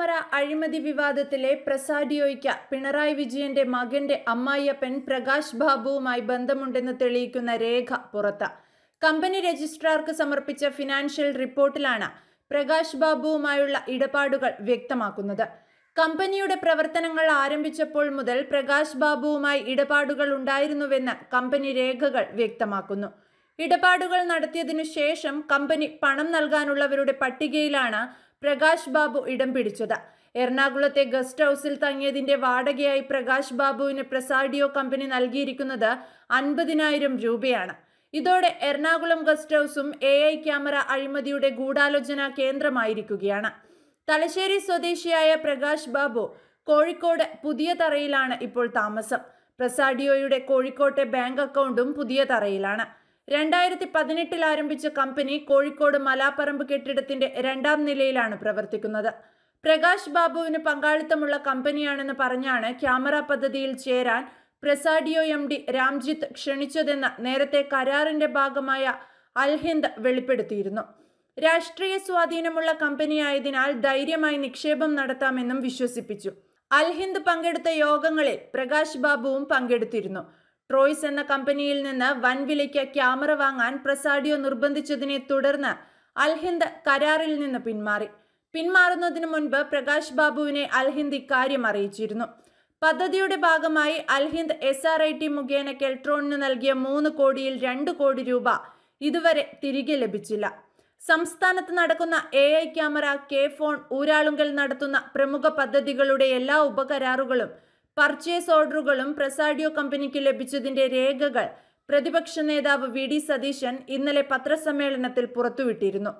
camera അഴിമതി വിവാദത്തിലെ പ്രസാഡിയോയ്ക്ക് പിണറായി വിജയന്റെ മകന്റെ അമ്മായിയപ്പൻ പ്രകാശ് ബാബുവുമായി ബന്ധമുണ്ടെന്ന് തെളിയിക്കുന്ന രേഖ പുറത്ത് കമ്പനി രജിസ്ട്രാർക്ക് സമർപ്പിച്ച ഫിനാൻഷ്യൽ റിപ്പോർട്ടിലാണ് പ്രകാശ് ബാബുവുമായുള്ള ഇടപാടുകൾ വ്യക്തമാക്കുന്നത് കമ്പനിയുടെ പ്രവർത്തനങ്ങൾ ആരംഭിച്ചപ്പോൾ മുതൽ പ്രകാശ് ബാബുവുമായി ഇടപാടുകൾ ഉണ്ടായിരുന്നുവെന്ന് കമ്പനി രേഖകൾ വ്യക്തമാക്കുന്നു ഇടപാടുകൾ നടത്തിയതിനു ശേഷം കമ്പനി പണം നൽകാനുള്ളവരുടെ പട്ടികയിലാണ് പ്രകാശ് ബാബു ഇടം പിടിച്ചത് എറണാകുളത്തെ ഗസ്റ്റ് ഹൗസിൽ തങ്ങിയതിന്റെ വാടകയായി പ്രകാശ് ബാബുവിന് പ്രസാഡിയോ കമ്പനി നൽകിയിരിക്കുന്നത് അൻപതിനായിരം രൂപയാണ് ഇതോടെ എറണാകുളം ഗസ്റ്റ് ഹൗസും എ ഐ ക്യാമറ അഴിമതിയുടെ ഗൂഢാലോചന കേന്ദ്രമായിരിക്കുകയാണ് തലശ്ശേരി സ്വദേശിയായ പ്രകാശ് ബാബു കോഴിക്കോട് പുതിയ തറയിലാണ് ഇപ്പോൾ താമസം പ്രസാഡിയോയുടെ കോഴിക്കോട്ടെ ബാങ്ക് അക്കൗണ്ടും പുതിയ തറയിലാണ് രണ്ടായിരത്തി പതിനെട്ടിൽ ആരംഭിച്ച കമ്പനി കോഴിക്കോട് മലാപ്പറമ്പ് കെട്ടിടത്തിന്റെ രണ്ടാം നിലയിലാണ് പ്രവർത്തിക്കുന്നത് പ്രകാശ് ബാബുവിന് പങ്കാളിത്തമുള്ള കമ്പനിയാണെന്ന് പറഞ്ഞാണ് ക്യാമറ പദ്ധതിയിൽ ചേരാൻ പ്രസാഡിയോ എം ഡി രാംജിത്ത് ക്ഷണിച്ചതെന്ന് നേരത്തെ കരാറിന്റെ ഭാഗമായ അൽഹിന്ദ് വെളിപ്പെടുത്തിയിരുന്നു രാഷ്ട്രീയ സ്വാധീനമുള്ള കമ്പനിയായതിനാൽ ധൈര്യമായി നിക്ഷേപം നടത്താമെന്നും വിശ്വസിപ്പിച്ചു അൽഹിന്ദ് പങ്കെടുത്ത യോഗങ്ങളിൽ പ്രകാശ് ബാബുവും പങ്കെടുത്തിരുന്നു ട്രോയ്സ് എന്ന കമ്പനിയിൽ നിന്ന് വൻവിലയ്ക്ക് ക്യാമറ വാങ്ങാൻ പ്രസാഡിയോ നിർബന്ധിച്ചതിനെ തുടർന്ന് അൽഹിന്ദ് കരാറിൽ നിന്ന് പിന്മാറി പിന്മാറുന്നതിന് മുൻപ് പ്രകാശ് ബാബുവിനെ അൽഹിന്ദ് ഇക്കാര്യം അറിയിച്ചിരുന്നു പദ്ധതിയുടെ ഭാഗമായി Alhind S R I T മുഖേന കെൽട്രോണിന് നൽകിയ മൂന്ന് കോടിയിൽ രണ്ട് കോടി രൂപ ഇതുവരെ തിരികെ ലഭിച്ചില്ല സംസ്ഥാനത്ത് നടക്കുന്ന A I camera K FON Uralungal നടത്തുന്ന പ്രമുഖ പദ്ധതികളുടെ എല്ലാ ഉപകരാറുകളും പർച്ചേസ് ഓർഡറുകളും പ്രസാഡിയോ കമ്പനിക്ക് ലഭിച്ചതിന്റെ രേഖകൾ പ്രതിപക്ഷ നേതാവ് വി ഡി സതീശൻ ഇന്നലെ പത്രസമ്മേളനത്തിൽ പുറത്തുവിട്ടിരുന്നു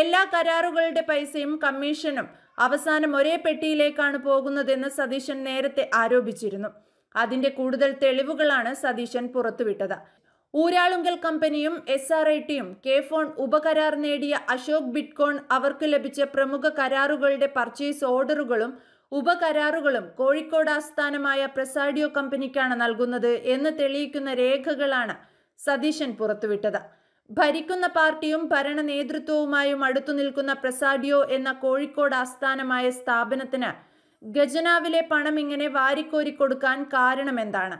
എല്ലാ കരാറുകളുടെ പൈസയും കമ്മീഷനും അവസാനം ഒരേ പെട്ടിയിലേക്കാണ് പോകുന്നതെന്ന് സതീശൻ നേരത്തെ ആരോപിച്ചിരുന്നു അതിന്റെ കൂടുതൽ തെളിവുകളാണ് സതീശൻ പുറത്തുവിട്ടത് ഊരാളുങ്കൽ കമ്പനിയും എസ് ആർ ഐ ടിയും കെ ഫോൺ ഉപകരാർ നേടിയ അശോക് ബിറ്റ്കോൺ അവർക്ക് ലഭിച്ച പ്രമുഖ കരാറുകളുടെ പർച്ചേസ് ഓർഡറുകളും ഉപകരാറുകളും കോഴിക്കോട് ആസ്ഥാനമായ പ്രസാഡിയോ കമ്പനിക്കാണ് നൽകുന്നത് എന്ന് തെളിയിക്കുന്ന രേഖകളാണ് സതീശൻ പുറത്തുവിട്ടത് ഭരിക്കുന്ന പാർട്ടിയും ഭരണ നേതൃത്വവുമായും അടുത്തു നിൽക്കുന്ന പ്രസാഡിയോ എന്ന കോഴിക്കോട് ആസ്ഥാനമായ സ്ഥാപനത്തിന് ഖജനാവിലെ പണം ഇങ്ങനെ വാരിക്കോരി കൊടുക്കാൻ കാരണമെന്താണ്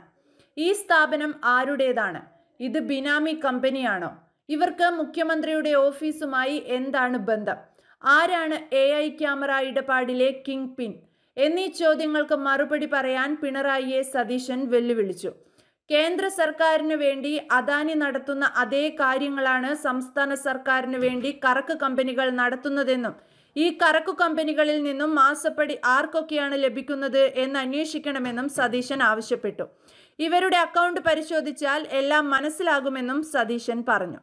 ഈ സ്ഥാപനം ആരുടേതാണ് ഇത് ബിനാമി കമ്പനിയാണോ ഇവർക്ക് മുഖ്യമന്ത്രിയുടെ ഓഫീസുമായി എന്താണ് ബന്ധം ആരാണ് എ ഐ ക്യാമറ ഇടപാടിലെ കിങ് പിൻ എന്നീ ചോദ്യങ്ങൾക്ക് മറുപടി പറയാൻ പിണറായിയെ സതീശൻ വെല്ലുവിളിച്ചു കേന്ദ്ര സർക്കാരിന് വേണ്ടി അദാനി നടത്തുന്ന അതേ കാര്യങ്ങളാണ് സംസ്ഥാന സർക്കാരിന് വേണ്ടി കറക്ക് കമ്പനികൾ നടത്തുന്നതെന്നും ഈ കറക്കു കമ്പനികളിൽ നിന്നും മാസപ്പടി ആർക്കൊക്കെയാണ് ലഭിക്കുന്നത് എന്ന് അന്വേഷിക്കണമെന്നും സതീശൻ ആവശ്യപ്പെട്ടു ഇവരുടെ അക്കൗണ്ട് പരിശോധിച്ചാൽ എല്ലാം മനസ്സിലാകുമെന്നും സതീശൻ പറഞ്ഞു